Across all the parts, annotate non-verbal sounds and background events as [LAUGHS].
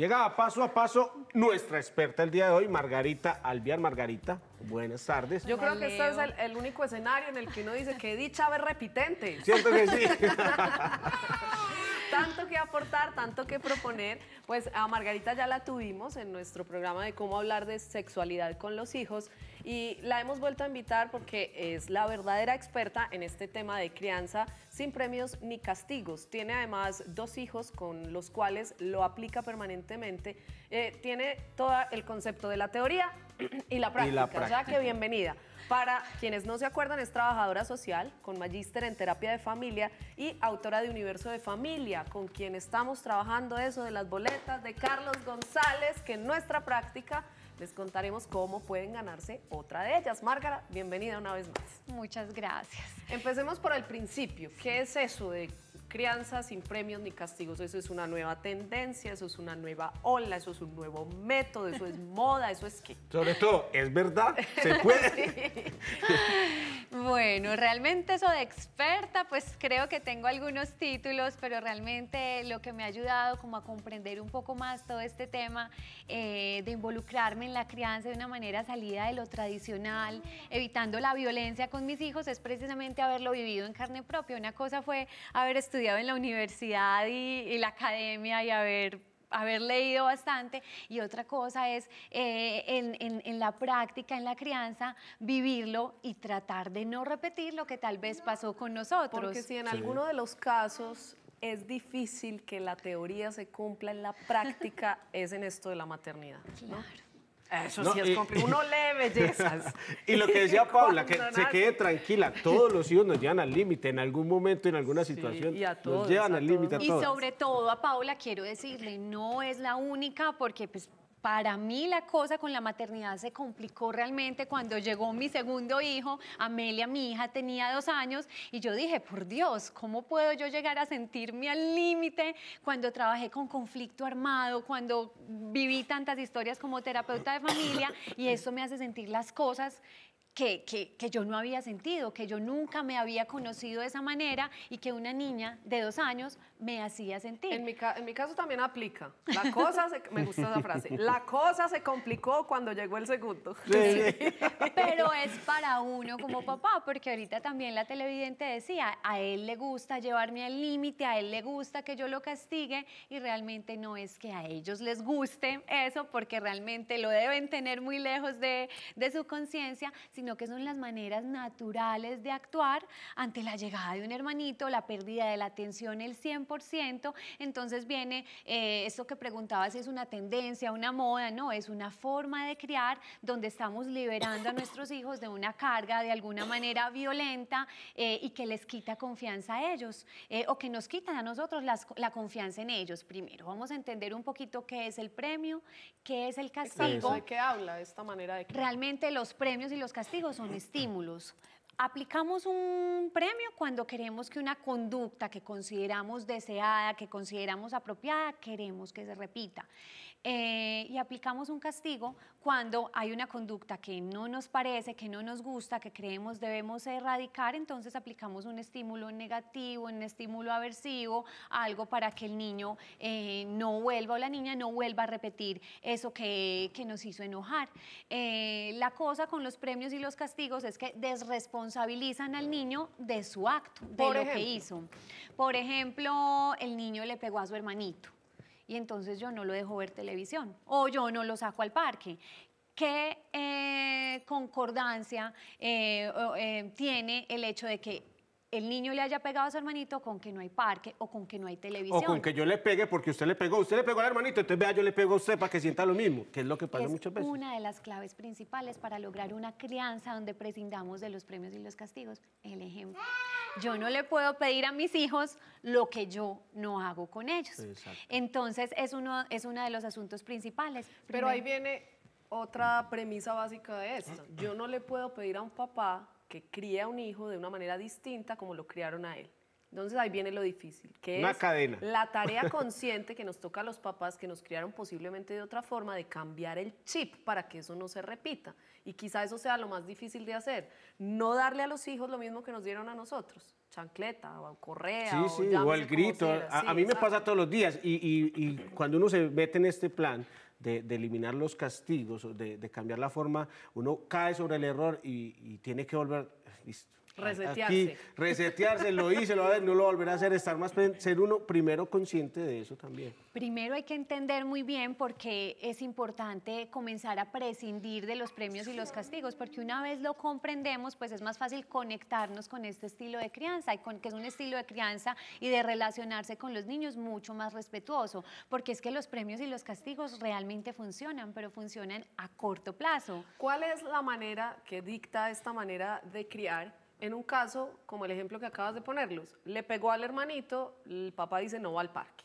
Llega paso a paso nuestra experta el día de hoy, Margarita Albiar. Margarita, buenas tardes. Yo creo que este es el, único escenario en el que uno dice que dicha vez repitente. Siento que sí. [LAUGHS] tanto que aportar, tanto que proponer. Pues a Margarita ya la tuvimos en nuestro programa de cómo hablar de sexualidad con los hijos y la hemos vuelto a invitar porque es la verdadera experta en este tema de crianza sin premios ni castigos. Tiene además dos hijos con los cuales lo aplica permanentemente. Eh, tiene todo el concepto de la teoría y la práctica. Y la práctica. que bienvenida. Para quienes no se acuerdan, es trabajadora social con magíster en terapia de familia y autora de Universo de Familia, con quien estamos trabajando eso de las boletas de Carlos González, que en nuestra práctica les contaremos cómo pueden ganarse otra de ellas. Márgara, bienvenida una vez más. Muchas gracias. Empecemos por el principio. ¿Qué es eso de crianza sin premios ni castigos, eso es una nueva tendencia, eso es una nueva ola, eso es un nuevo método, eso es [LAUGHS] moda, eso es que... Sobre todo, ¿es verdad? ¿Se [LAUGHS] puede? bueno, realmente eso de experta, pues creo que tengo algunos títulos, pero realmente lo que me ha ayudado como a comprender un poco más todo este tema, eh, de involucrarme en la crianza de una manera salida de lo tradicional, evitando la violencia con mis hijos, es precisamente haberlo vivido en carne propia. Una cosa fue haber estudiado estudiado en la universidad y, la academia y haber haber leído bastante y otra cosa es eh, en, la práctica, en la crianza, vivirlo y tratar de no repetir lo que tal vez pasó con nosotros. Porque si en alguno de los casos es difícil que la teoría se cumpla en la práctica, [LAUGHS] es en esto de la maternidad. Claro. Eso sí es complicado. Uno lee bellezas. [LAUGHS] y lo que decía [LAUGHS] Paula, que se quede tranquila. Todos los hijos nos llevan al límite en algún momento, en alguna [LAUGHS] situación. nos llevan al límite. Y sobre todo a Paula quiero decirle, no es la única porque pues para mí la cosa con la maternidad se complicó realmente cuando llegó mi segundo hijo, Amelia, mi hija tenía dos años, y yo dije, por Dios, ¿cómo puedo yo llegar a sentirme al límite cuando trabajé con conflicto armado, cuando viví tantas historias como terapeuta de familia? Y eso me hace sentir las cosas que, que, que, yo no había sentido, que yo nunca me había conocido de esa manera y que una niña de dos años me hacía sentir. En mi, en mi caso también aplica. La cosa me gusta esa frase. La cosa se complicó cuando llegó el segundo. Pero es para uno como papá, porque ahorita también la televidente decía, a él le gusta llevarme al límite, a él le gusta que yo lo castigue y realmente no es que a ellos les guste eso, porque realmente lo deben tener muy lejos de, de su conciencia, sino que son las maneras naturales de actuar ante la llegada de un hermanito, la pérdida de la atención el 100%. Entonces viene eh, esto que preguntaba, si es una tendencia, una moda, no, es una forma de criar donde estamos liberando a nuestros hijos de una carga de alguna manera violenta eh, y que les quita confianza a ellos eh, o que nos quitan a nosotros la confianza en ellos. Primero, vamos a entender un poquito qué es el premio, qué es el castigo. ¿De qué habla esta manera de criar? Realmente los premios y los castigos castigos son estímulos Aplicamos un premio cuando queremos que una conducta que consideramos deseada, que consideramos apropiada, queremos que se repita. Eh, y aplicamos un castigo cuando hay una conducta que no nos parece, que no nos gusta, que creemos debemos erradicar, entonces aplicamos un estímulo negativo, un estímulo aversivo, algo para que el niño eh, no vuelva o la niña no vuelva a repetir eso que, nos hizo enojar. Eh, la cosa con los premios y los castigos es que desresponsabilizamos responsabilizan al niño de su acto, de lo que hizo. Por ejemplo, el niño le pegó a su hermanito y entonces yo no lo dejo ver televisión o yo no lo saco al parque. ¿Qué eh, concordancia eh, eh, tiene el hecho de que el niño le haya pegado a su hermanito con que no hay parque o con que no hay televisión. O con que yo le pegue porque usted le pegó, usted le pegó al hermanito, entonces vea, yo le pego a usted para que sienta lo mismo, que es lo que pasa muchas veces. Una de las claves principales para lograr una crianza donde prescindamos de los premios y los castigos, el ejemplo. Yo no le puedo pedir a mis hijos lo que yo no hago con ellos. Entonces es uno es de los asuntos principales. Pero ahí viene otra premisa básica de esto. Yo no le puedo pedir a un papá que cría a un hijo de una manera distinta como lo criaron a él. Entonces ahí viene lo difícil, que es la tarea [LAUGHS] consciente que nos toca a los papás que nos criaron posiblemente de otra forma de cambiar el chip para que eso no se repita. Y quizá eso sea lo más difícil de hacer, no darle a los hijos lo mismo que nos dieron a nosotros, chancleta o correa. o, el grito. a, mí me pasa todos los días y cuando uno se mete en este plan, de, eliminar los castigos, de, de, cambiar la forma, uno cae sobre el error y, tiene que volver, Resetearse. resetearse, lo hice, lo no lo volverá a hacer, estar más ser uno primero consciente de eso también. Primero hay que entender muy bien por qué es importante comenzar a prescindir de los premios y los castigos, porque una vez lo comprendemos, pues es más fácil conectarnos con este estilo de crianza, y que es un estilo de crianza y de relacionarse con los niños mucho más respetuoso, porque es que los premios y los castigos realmente funcionan, pero funcionan a corto plazo. ¿Cuál es la manera que dicta esta manera de criar? en un caso como el ejemplo que acabas de ponerlos, le pegó al hermanito, el papá dice no va al parque.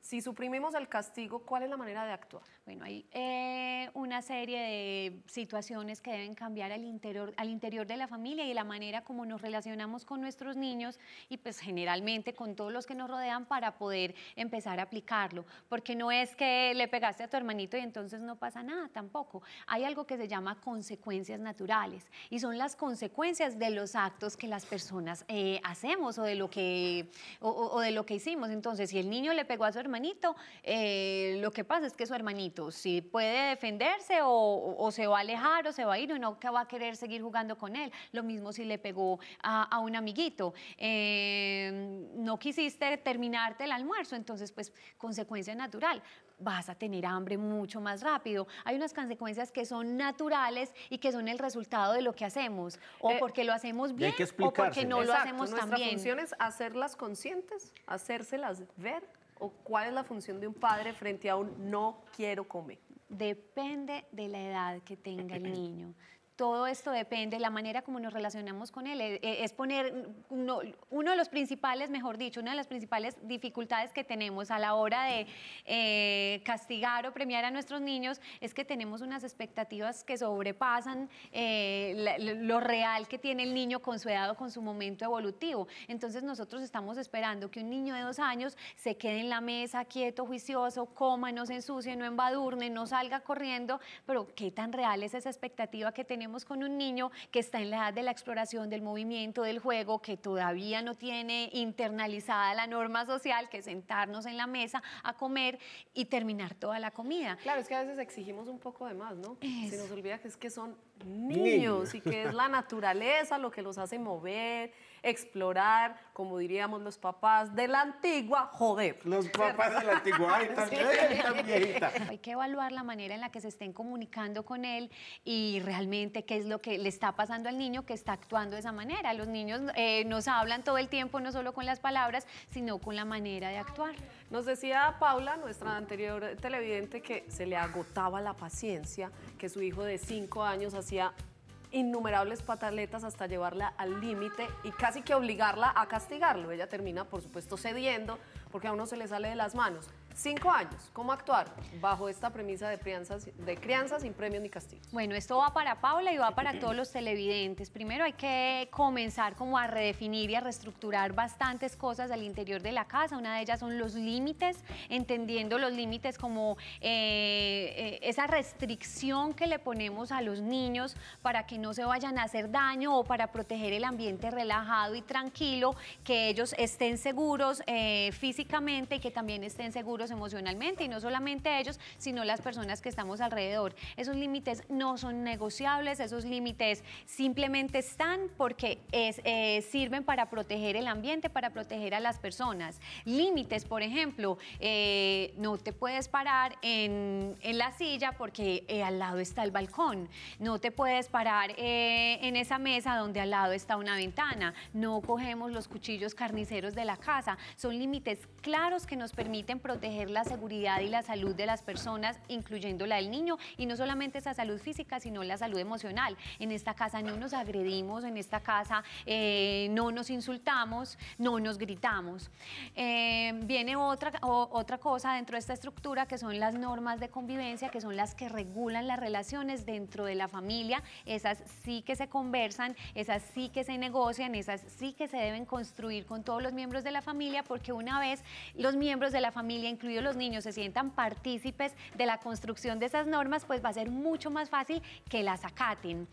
Si suprimimos el castigo, ¿cuál es la manera de actuar? Bueno, hay eh, una serie de situaciones que deben cambiar al interior, al interior de la familia y la manera como nos relacionamos con nuestros niños y pues generalmente con todos los que nos rodean para poder empezar a aplicarlo. Porque no es que le pegaste a tu hermanito y entonces no pasa nada tampoco. Hay algo que se llama consecuencias naturales y son las consecuencias de los actos que las personas eh, hacemos o de, lo que, o, o de lo que hicimos. Entonces, si el niño le pegó a su hermanito, hermanito, eh, lo que pasa es que su hermanito, si puede defenderse o, se va a alejar o se va a ir o no que va a querer seguir jugando con él. Lo mismo si le pegó a, un amiguito. Em, no quisiste terminarte el almuerzo, entonces pues consecuencia natural vas a tener hambre mucho más rápido. Hay unas consecuencias que son naturales y que son el resultado de lo que hacemos, o eh, porque lo hacemos bien o porque no lo hacemos tan bien. Nuestra función es hacerlas conscientes, hacérselas ver o cuál es la función de un padre frente a un no quiero comer? Depende de la edad que tenga el [CLEARS THROAT] niño todo esto depende, de la manera como nos relacionamos con él, e, e, es, poner uno, de los principales, mejor dicho, una de las principales dificultades que tenemos a la hora de eh, castigar o premiar a nuestros niños es que tenemos unas expectativas que sobrepasan eh, lo real que tiene el niño con su edad o con su momento evolutivo. Entonces nosotros estamos esperando que un niño de dos años se quede en la mesa quieto, juicioso, coma, no se ensucie, no embadurne, no salga corriendo, pero ¿qué tan real es esa expectativa que tenemos? con un niño que está en la edad de la exploración, del movimiento, del juego, que todavía no tiene internalizada la norma social, que sentarnos en la mesa a comer y terminar toda la comida. Claro, es que a veces exigimos un poco de más, ¿no? Se nos olvida que es que son niños y que es la naturaleza lo que los hace mover explorar, como diríamos los papás de la antigua, joder. Los [LAUGHS] papás de la antigua, también, Hay que evaluar la manera en la que se estén comunicando con él y realmente qué es lo que le está pasando al niño que está actuando de esa manera. Los niños eh, nos hablan todo el tiempo, no solo con las palabras, sino con la manera de actuar. Nos decía Paula, nuestra anterior televidente, que se le agotaba la paciencia, que su hijo de cinco años hacía innumerables pataletas hasta llevarla al límite y casi que obligarla a castigarlo. Ella termina, por supuesto, cediendo porque a uno se le sale de las manos. Cinco años, ¿cómo actuar bajo esta premisa de crianza, de crianza sin premios ni castigos? Bueno, esto va para Paula y va para todos los televidentes. Primero hay que comenzar como a redefinir y a reestructurar bastantes cosas al interior de la casa. Una de ellas son los límites, entendiendo los límites como eh, eh, esa restricción que le ponemos a los niños para que no se vayan a hacer daño o para proteger el ambiente relajado y tranquilo, que ellos estén seguros eh, físicamente y que también estén seguros emocionalmente y no solamente ellos, sino las personas que estamos alrededor. Esos límites no son negociables, esos límites simplemente están porque eh, sirven para proteger el ambiente, para proteger a las personas. Límites, por ejemplo, eh, no te puedes parar en, en la silla porque eh, al lado está el balcón, no te puedes parar en esa mesa donde al lado está una ventana, no cogemos los cuchillos carniceros de la casa. Son límites claros que nos permiten proteger la seguridad y la salud de las personas, incluyendo la del niño, y no solamente esa salud física, sino la salud emocional. En esta casa no nos agredimos, en esta casa eh, no nos insultamos, no nos gritamos. Eh, viene otra, otra cosa dentro de esta estructura que son las normas de convivencia, que son las que regulan las relaciones dentro de la familia. Esas sí que se conversan, esas sí que se negocian, esas sí que se deben construir con todos los miembros de la familia, porque una vez los miembros de la familia en incluidos los niños, se sientan partícipes de la construcción de esas normas, pues va a ser mucho más fácil que las acaten.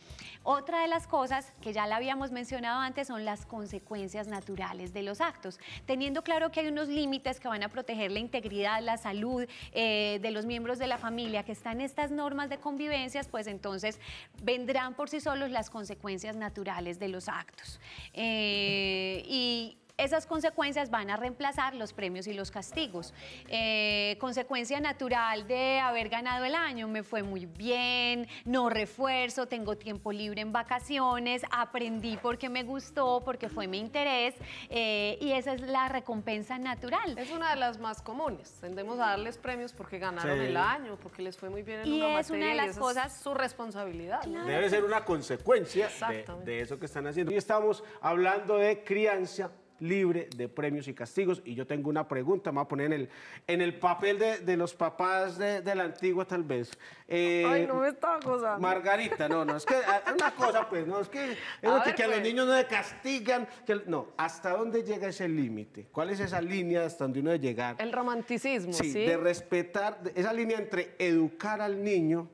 Otra de las cosas que ya la habíamos mencionado antes son las consecuencias naturales de los actos, teniendo claro que hay unos límites que van a proteger la integridad, la salud eh, de los miembros de la familia, que están estas normas de convivencias, pues entonces vendrán por sí solos las consecuencias naturales de los actos. Eh, y esas consecuencias van a reemplazar los premios y los castigos. Eh, consecuencia natural de haber ganado el año, me fue muy bien, no refuerzo, tengo tiempo libre en vacaciones, aprendí porque me gustó, porque fue mi interés eh, y esa es la recompensa natural. Es una de las más comunes, tendemos a darles premios porque ganaron el año, porque les fue muy bien en y es una de las cosas su responsabilidad. Debe ser una consecuencia de, de eso que están haciendo. Y estamos hablando de crianza libre de premios y castigos. Y yo tengo una pregunta, me voy a poner en el, en el papel de, los papás de, la antigua, tal vez. Eh, Ay, no me estaba Margarita, no, no, es que ah, una cosa, pues, no, es que, [LAUGHS] a, los pues. niños no le castigan. Que, no, ¿hasta dónde llega ese límite? ¿Cuál es esa línea hasta donde uno debe llegar? El romanticismo, ¿sí? de respetar, esa línea entre educar al niño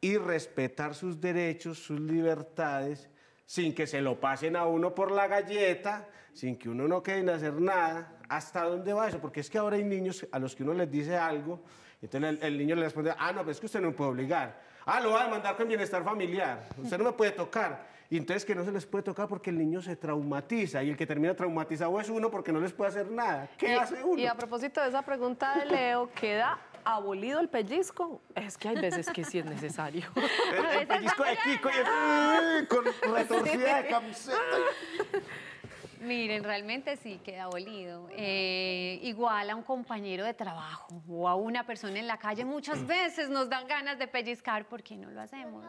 y respetar sus derechos, sus libertades sin que se lo pasen a uno por la galleta, sin que uno no quede en hacer nada. ¿Hasta dónde va eso? Porque es que ahora hay niños a los que uno les dice algo, y entonces el, niño le responde, ah, no, pero es que usted no me puede obligar. Ah, lo va a demandar con bienestar familiar, usted no me puede tocar. Y entonces que no se les puede tocar porque el niño se traumatiza y el que termina traumatizado es uno porque no les puede hacer nada. ¿Qué hace uno? Y a propósito de esa pregunta de Leo, ¿qué da? abolido el pellizco, es que hay veces que sí es necesario. [LAUGHS] Eh, el, pellizco de Kiko eh, eh, con [LAUGHS] retorcida de camiseta. Miren, realmente sí queda abolido. igual a un compañero de trabajo o a una persona en la calle, muchas mm. veces nos dan ganas de pellizcar, ¿por qué no lo hacemos?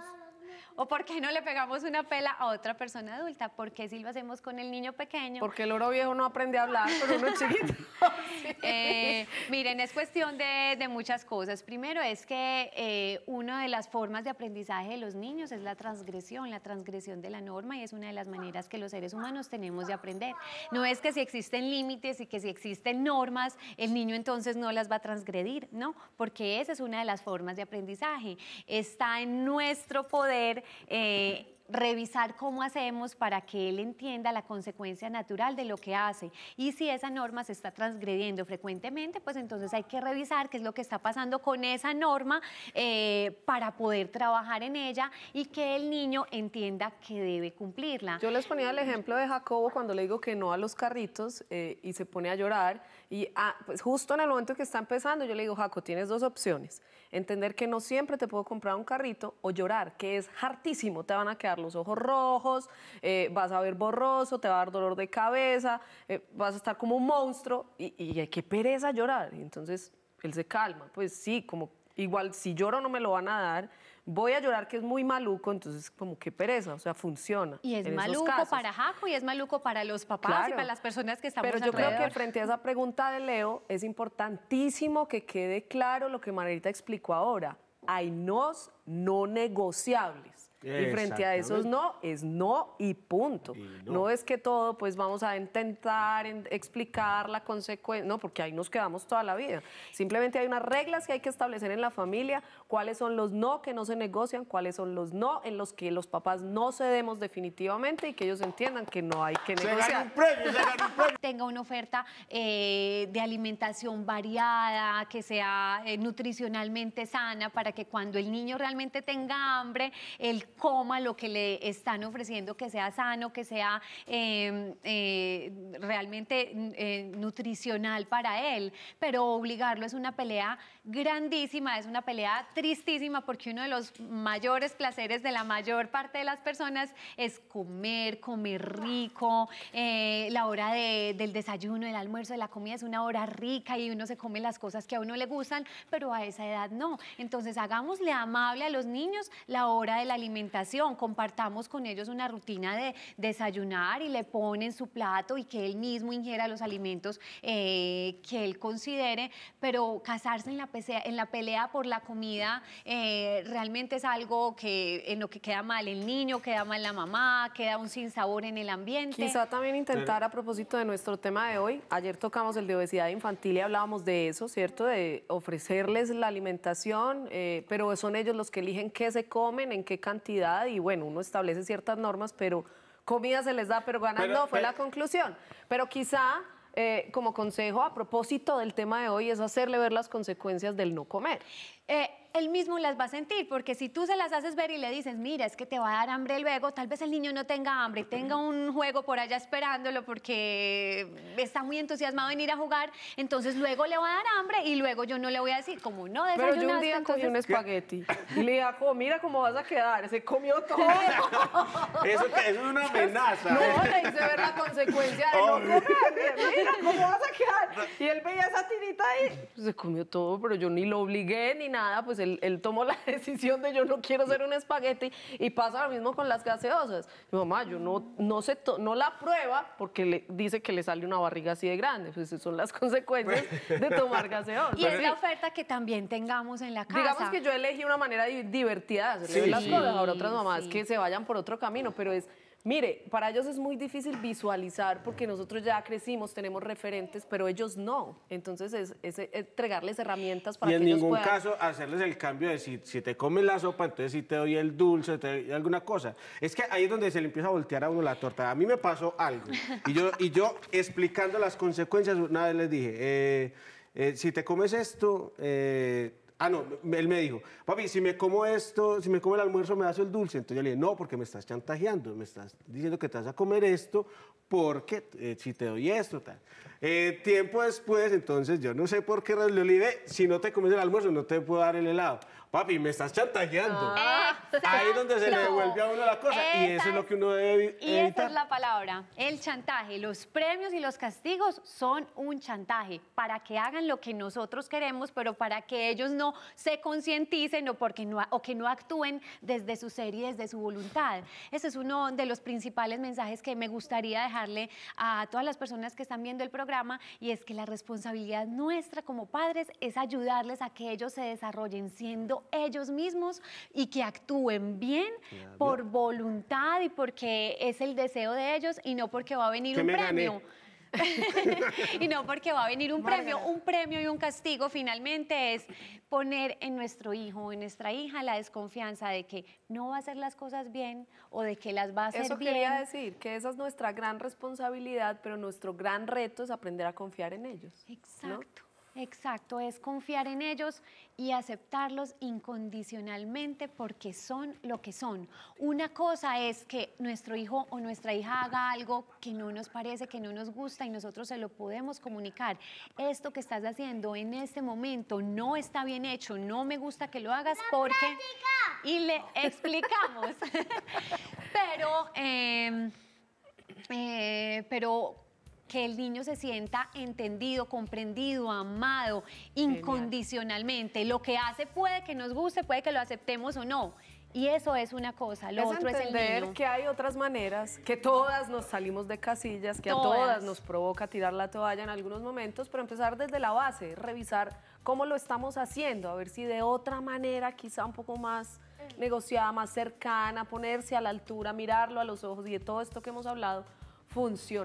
¿O por qué no le pegamos una pela a otra persona adulta? ¿Por qué si lo hacemos con el niño pequeño? Porque el oro viejo no aprende a hablar, con uno chiquito. [LAUGHS] Eh, miren, es cuestión de, muchas cosas. Primero es que eh, una de las formas de aprendizaje de los niños es la transgresión, la transgresión de la norma y es una de las maneras que los seres humanos tenemos de aprender. No es que si existen límites y que si existen normas, el niño entonces no las va a transgredir, ¿no? Porque esa es una de las formas de aprendizaje. Está en nuestro poder eh, revisar cómo hacemos para que él entienda la consecuencia natural de lo que hace. Y si esa norma se está transgrediendo frecuentemente, pues entonces hay que revisar qué es lo que está pasando con esa norma eh, para poder trabajar en ella y que el niño entienda que debe cumplirla. Yo les ponía el ejemplo de Jacobo cuando le digo que no a los carritos eh, y se pone a llorar y ah, pues justo en el momento que está empezando yo le digo, Jacobo, tienes dos opciones, entender que no siempre te puedo comprar un carrito o llorar, que es hartísimo, te van a quedar los ojos rojos, eh, vas a ver borroso, te va a dar dolor de cabeza, eh, vas a estar como un monstruo y, y hay que pereza llorar. entonces él se calma, pues sí, como igual si lloro no me lo van a dar, voy a llorar que es muy maluco, entonces como qué pereza, o sea, funciona. Y es maluco para Jaco y es maluco para los papás y para las personas que estamos Pero yo creo que frente a esa pregunta de Leo es importantísimo que quede claro lo que Margarita explicó ahora. Hay nos no negociables. Y frente a esos no, es no y punto. no. es que todo, pues vamos a intentar explicar la consecuencia, no, porque ahí nos quedamos toda la vida. Simplemente hay unas reglas que hay que establecer en la familia, cuáles son los no que no se negocian, cuáles son los no en los que los papás no cedemos definitivamente y que ellos entiendan que no hay que negociar. [LAUGHS] Tenga una oferta eh, de alimentación variada, que sea eh, nutricionalmente sana, para que cuando el niño realmente tenga hambre, el coma lo que le están ofreciendo, que sea sano, que sea em, eh, realmente mm, eh, nutricional para él, pero obligarlo es una pelea grandísima, es una pelea tristísima porque uno de los mayores placeres de la mayor parte de las personas es comer, comer rico, eh, la hora del desayuno, del almuerzo, de la comida es una hora rica y uno se come las cosas que a uno le gustan, pero a esa edad no. Entonces hagámosle amable a los niños la hora del alimento compartamos con ellos una rutina de desayunar y le ponen su plato y que él mismo ingiera los alimentos eh, que él considere, pero casarse en la, pelea, en la pelea por la comida eh, realmente es algo que en lo que queda mal el niño, queda mal la mamá, queda un sinsabor en el ambiente. Quizá también intentar a propósito de nuestro tema de hoy, ayer tocamos el de obesidad infantil y hablábamos de eso, ¿cierto? De ofrecerles la alimentación, eh, pero son ellos los que eligen qué se comen, en qué cantidad y bueno, uno establece ciertas normas, pero comida se les da, pero ganas no, fue la conclusión. Pero quizá eh, como consejo a propósito del tema de hoy es hacerle ver las consecuencias del no comer. Eh, él mismo las va a sentir, porque si tú se las haces ver y le dices, mira, es que te va a dar hambre luego, tal vez el niño no tenga hambre, tenga un juego por allá esperándolo porque está muy entusiasmado en ir a jugar, entonces luego le va a dar hambre y luego yo no le voy a decir, como no desayunaste. Pero yo un día un espagueti y le dijo mira cómo vas a quedar, se comió todo. [LAUGHS] eso, es una amenaza. No, le hice ver la consecuencia de no comer, mira cómo vas a quedar. Y él veía esa tirita ahí, [LAUGHS] se comió todo, pero yo ni lo obligué ni nada, pues él, tomó la [LAUGHS] decisión de yo no quiero ser un espagueti y pasa lo mismo con las gaseosas. Mi mamá, yo no, no, se no la prueba porque dice que le sale una barriga así de grande. Pues esas son las [LAUGHS] consecuencias de tomar gaseosas. Y es la oferta que también tengamos en la casa. Digamos que yo elegí una manera divertida de hacer las cosas. Ahora otras mamás que se vayan por otro camino, pero es Mire, para ellos es muy difícil visualizar porque nosotros ya crecimos, tenemos referentes, pero ellos no. Entonces es, entregarles herramientas para que ellos puedan... en ningún caso hacerles el cambio de si, si, te comes la sopa, entonces si te doy el dulce, te doy alguna cosa. Es que ahí es donde se le empieza a voltear a uno la torta. A mí me pasó algo. Y yo, y yo explicando las consecuencias, una vez les dije, eh, eh, si te comes esto... Eh, Ah, no, él me dijo, papi, si me como esto, si me como el almuerzo, me das el dulce. Entonces yo le dije, no, porque me estás chantajeando, me estás diciendo que te vas a comer esto, porque eh, si te doy esto, tal. Eh, tiempo después, entonces yo no sé por qué le olvidé, si no te comes el almuerzo, no te puedo dar el helado papi, me estás chantajeando. Ah. Ahí es donde se le devuelve a uno la cosa y eso es lo que uno debe Y esa es la palabra, el chantaje. Los premios y los castigos son un chantaje para que hagan lo que nosotros queremos, pero para que ellos no se concienticen o, porque no, o que no actúen desde su ser y desde su voluntad. Ese es uno de los principales mensajes que me gustaría dejarle a todas las personas que están viendo el programa y es que la responsabilidad nuestra como padres es ayudarles a que ellos se desarrollen siendo ellos mismos y que actúen bien por voluntad y porque es el deseo de ellos y no porque va a venir un premio. [LAUGHS] y no porque va a venir un premio, un premio y un castigo finalmente es poner en nuestro hijo o en nuestra hija la desconfianza de que no va a hacer las cosas bien o de que las va a hacer Eso bien. Eso quería decir, que esa es nuestra gran responsabilidad, pero nuestro gran reto es aprender a confiar en ellos. Exacto. Exacto, es confiar en ellos y aceptarlos incondicionalmente porque son lo que son. Una cosa es que nuestro hijo o nuestra hija haga algo que no nos parece, que no nos gusta y nosotros se lo podemos comunicar. Esto que estás haciendo en este momento no está bien hecho, no me gusta que lo hagas porque... Y le [LAUGHS] explicamos. [LAUGHS] pero, em, eh, pero que el niño se sienta entendido, comprendido, amado incondicionalmente. Lo que hace puede que nos guste, puede que lo aceptemos o no. Y eso es una cosa, lo otro es el que hay otras maneras, que todas nos salimos de casillas, que a todas nos provoca tirar la toalla en algunos momentos, pero empezar desde la base, revisar cómo lo estamos haciendo, a ver si de otra manera, quizá un poco más negociada, más cercana, ponerse a la altura, mirarlo a los ojos y de todo esto que hemos hablado, funciona.